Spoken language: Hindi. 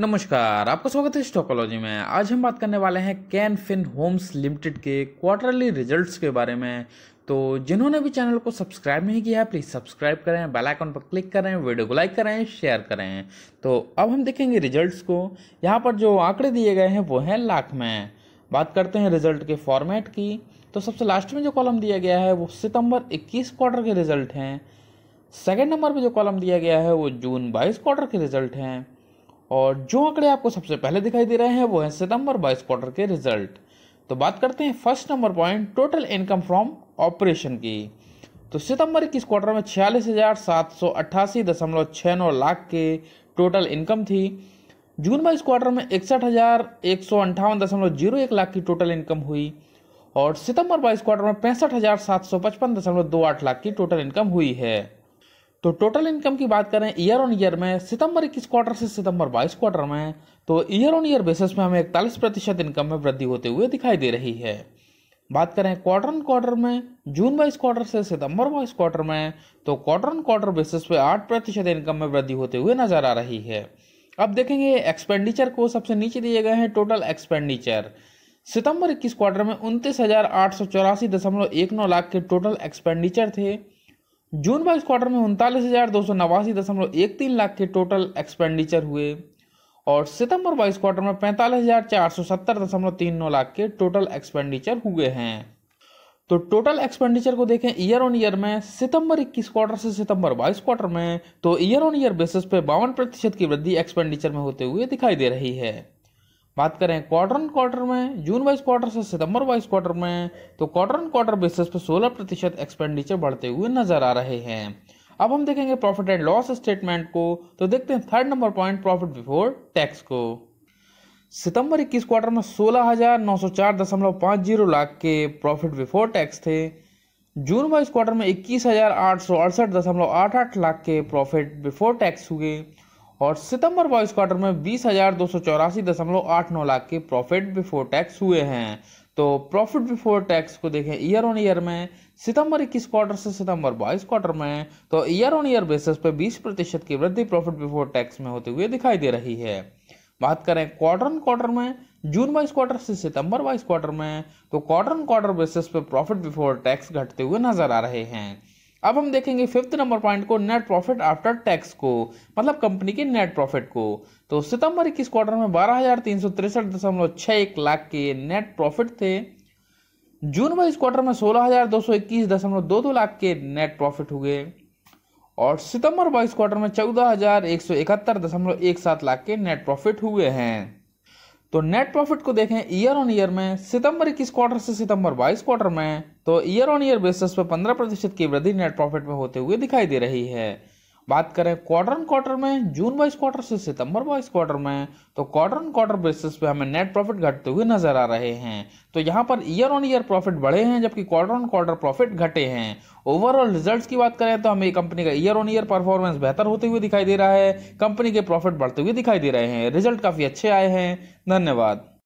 नमस्कार आपका स्वागत है स्टॉकोलॉजी में आज हम बात करने वाले हैं कैन फिन होम्स लिमिटेड के क्वार्टरली रिजल्ट्स के बारे में तो जिन्होंने भी चैनल को सब्सक्राइब नहीं किया है प्लीज़ सब्सक्राइब करें बेल आइकन पर क्लिक करें वीडियो को लाइक करें शेयर करें तो अब हम देखेंगे रिजल्ट्स को यहाँ पर जो आंकड़े दिए गए हैं वो हैं लाख में बात करते हैं रिजल्ट के फॉर्मेट की तो सबसे लास्ट में जो कॉलम दिया गया है वो सितंबर 21 क्वार्टर के रिजल्ट हैं सेकेंड नंबर पे जो कॉलम दिया गया है वो जून 22 क्वार्टर के रिजल्ट हैं और जो आंकड़े आपको सबसे पहले दिखाई दे रहे हैं वो है सितंबर बाईस क्वार्टर के रिजल्ट तो बात करते हैं first number point total income from operation की तो सितंबर इक्कीस क्वार्टर में छियालीस हज़ार सात सौ अट्ठासी दशमलव छः नौ लाख के टोटल इनकम थी जून बाईस क्वार्टर में इकसठ हज़ार एक सौ अंठावन दशमलव जीरो एक लाख की टोटल इनकम हुई और सितंबर बाईस क्वार्टर में पैंसठ हज़ार सात सौ पचपन दशमलव दो आठ लाख की टोटल इनकम हुई है तो टोटल इनकम की बात करें ईयर ऑन ईयर में सितंबर इक्कीस क्वार्टर से सितंबर बाईस क्वार्टर में तो ईयर ऑन ईयर बेसिस में हमें इकतालीस प्रतिशत इनकम में वृद्धि होते हुए दिखाई दे रही है बात करें क्वार्टर ऑन क्वार्टर में जून बाईस क्वार्टर से सितंबर बाईस क्वार्टर में तो क्वार्टर ऑन क्वार्टर बेसिस पे आठ प्रतिशत इनकम में वृद्धि होते हुए नजर आ रही है अब देखेंगे एक्सपेंडिचर को सबसे नीचे दिए गए हैं टोटल एक्सपेंडिचर सितंबर इक्कीस क्वार्टर में उनतीस हजार आठ सौ चौरासी दशमलव एक नौ लाख के टोटल एक्सपेंडिचर थे जून बाईस क्वार्टर में उनतालीस हज़ार दो सौ नवासी दशमलव एक तीन लाख के टोटल एक्सपेंडिचर हुए और सितंबर बाईस क्वार्टर में पैंतालीस हज़ार चार सौ सत्तर दशमलव तीन नौ लाख के टोटल एक्सपेंडिचर हुए हैं तो टोटल एक्सपेंडिचर को देखें ईयर ऑन ईयर में सितंबर 21 क्वार्टर से सितंबर 22 क्वार्टर में तो ईयर ऑन ईयर बेसिस पे बावन प्रतिशत की वृद्धि एक्सपेंडिचर में होते हुए दिखाई दे रही है बात करें क्वार्टर ऑन क्वार्टर में जून वाइज क्वार्टर से सितंबर वाइज क्वार्टर में तो क्वार्टर ऑन क्वार्टर बेसिस पर 16 प्रतिशत एक्सपेंडिचर बढ़ते हुए नजर आ रहे हैं अब हम देखेंगे प्रॉफिट एंड लॉस स्टेटमेंट को तो देखते हैं third number point profit before tax को सितंबर 21 क्वार्टर में सोलह लाख के प्रॉफिट बिफोर टैक्स थे जून वाइज क्वार्टर में इक्कीस लाख के प्रॉफिट बिफोर टैक्स हुए और सितंबर बॉयज क्वार्टर में बीस हजार दो सौ चौरासी दशमलव आठ नौ लाख के प्रॉफिट बिफोर टैक्स हुए हैं तो प्रॉफिट बिफोर टैक्स को देखें ईयर ऑन ईयर में सितंबर इक्कीस क्वार्टर से सितंबर बाईस क्वार्टर में तो ईयर ऑन ईयर बेसिस पर 20 प्रतिशत की वृद्धि प्रॉफिट बिफोर टैक्स में होते हुए दिखाई दे रही है बात करें क्वार्टर क्वार्टर में जून बाईस क्वार्टर से सितंबर बाईस क्वार्टर में तो क्वार्टर क्वार्टर बेसिस पर प्रॉफिट बिफोर टैक्स घटते हुए नजर आ रहे हैं अब हम देखेंगे फिफ्थ नंबर पॉइंट को नेट प्रॉफिट आफ्टर टैक्स को मतलब कंपनी के नेट प्रॉफिट को तो सितंबर इक्कीस क्वार्टर में बारह लाख के नेट प्रॉफिट थे जून वाइज क्वार्टर में सोलह लाख के नेट प्रॉफिट हुए और सितंबर बाईस क्वार्टर में चौदह लाख के नेट प्रॉफिट हुए हैं तो नेट प्रॉफिट को देखें ईयर ऑन ईयर में सितंबर इक्कीस क्वार्टर से सितंबर बाईस क्वार्टर में तो ईयर ऑन ईयर बेसिस पर पंद्रह प्रतिशत की वृद्धि नेट प्रॉफिट में होते हुए दिखाई दे रही है बात करें क्वार्टर क्वार्टर में जून वाइज क्वार्टर से सितंबर वाइज क्वार्टर में तो क्वार्टर क्वार्टर बेसिस पे हमें नेट प्रॉफिट घटते हुए नजर आ रहे हैं तो यहाँ per year on year profit बढ़े हैं जबकि क्वार्टर ऑन क्वार्टर प्रॉफिट घटे हैं ओवरऑल रिजल्ट्स की बात करें तो हमें कंपनी का ईयर ऑन ईयर परफॉर्मेंस बेहतर होते हुए दिखाई दे रहा है कंपनी के प्रॉफिट बढ़ते हुए दिखाई दे रहे हैं रिजल्ट काफ़ी अच्छे आए हैं धन्यवाद